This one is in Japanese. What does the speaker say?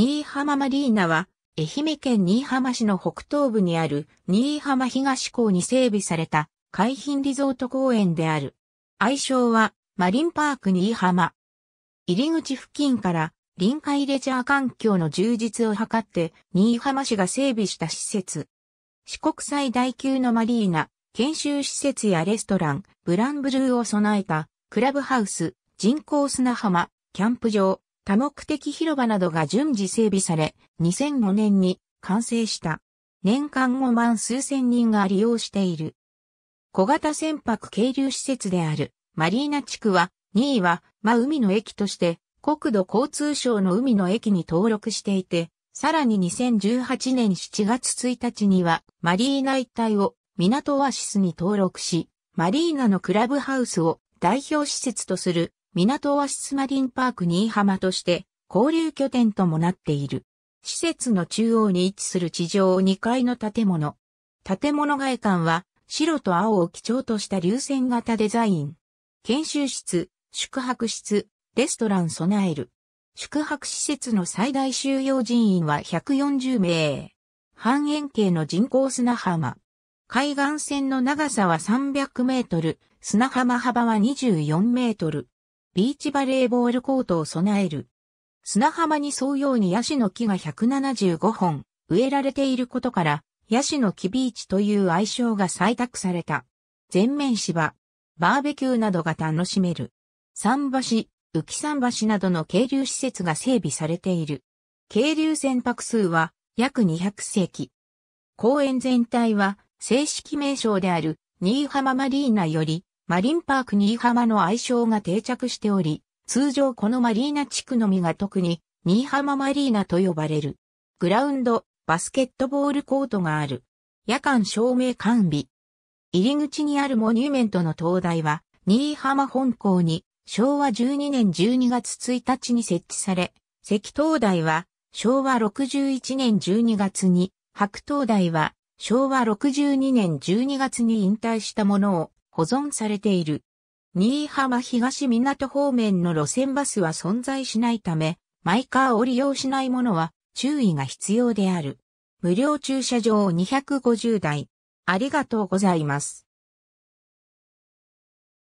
新居浜マリーナは、愛媛県新居浜市の北東部にある新居浜東港に整備された海浜リゾート公園である。愛称はマリンパーク新居浜。入り口付近から臨海レジャー環境の充実を図って新居浜市が整備した施設。四国最大級のマリーナ、研修施設やレストラン、ブランブルーを備えたクラブハウス、人工砂浜、キャンプ場、多目的広場などが順次整備され、2005年に完成した。年間5万数千人が利用している。小型船舶係留施設であるマリーナ地区は、2位は、ま海の駅として、国土交通省の海の駅に登録していて、さらに2018年7月1日には、マリーナ一帯を港オアシスに登録し、マリーナのクラブハウスを代表施設とする港オアシスマリンパーク新居浜として交流拠点ともなっている。施設の中央に位置する地上2階の建物。建物外観は白と青を基調とした流線型デザイン。研修室、宿泊室、レストラン備える。宿泊施設の最大収容人員は140名。半円形の人工砂浜。海岸線の長さは300メートル、砂浜幅は24メートル。ビーチバレーボールコートを備える。砂浜に沿うようにヤシの木が175本植えられていることから、ヤシの木ビーチという愛称が採択された。全面芝、バーベキューなどが楽しめる。桟橋、浮桟橋などの渓流施設が整備されている。渓流船舶数は約200隻。公園全体は正式名称である新居浜マリーナよりマリンパーク新居浜の愛称が定着しており、通常このマリーナ地区のみが特に新居浜マリーナと呼ばれる。グラウンド、バスケットボールコートがある。夜間照明完備。入り口にあるモニュメントの灯台は、新居浜本校に昭和12年12月1日に設置され、赤灯台は昭和61年12月に、白灯台は昭和62年12月に引退したものを保存されている。新居浜東港方面の路線バスは存在しないため、マイカーを利用しない者は注意が必要である。無料駐車場250台。ありがとうございます。